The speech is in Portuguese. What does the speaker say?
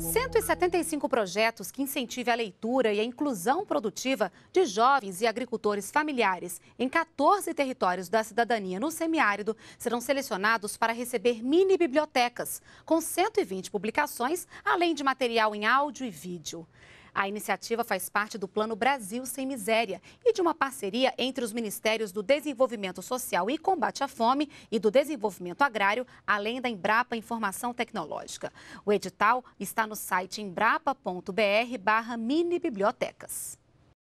175 projetos que incentivem a leitura e a inclusão produtiva de jovens e agricultores familiares em 14 territórios da cidadania no semiárido serão selecionados para receber mini bibliotecas, com 120 publicações, além de material em áudio e vídeo. A iniciativa faz parte do Plano Brasil Sem Miséria e de uma parceria entre os Ministérios do Desenvolvimento Social e Combate à Fome e do Desenvolvimento Agrário, além da Embrapa Informação Tecnológica. O edital está no site embrapa.br barra minibibliotecas.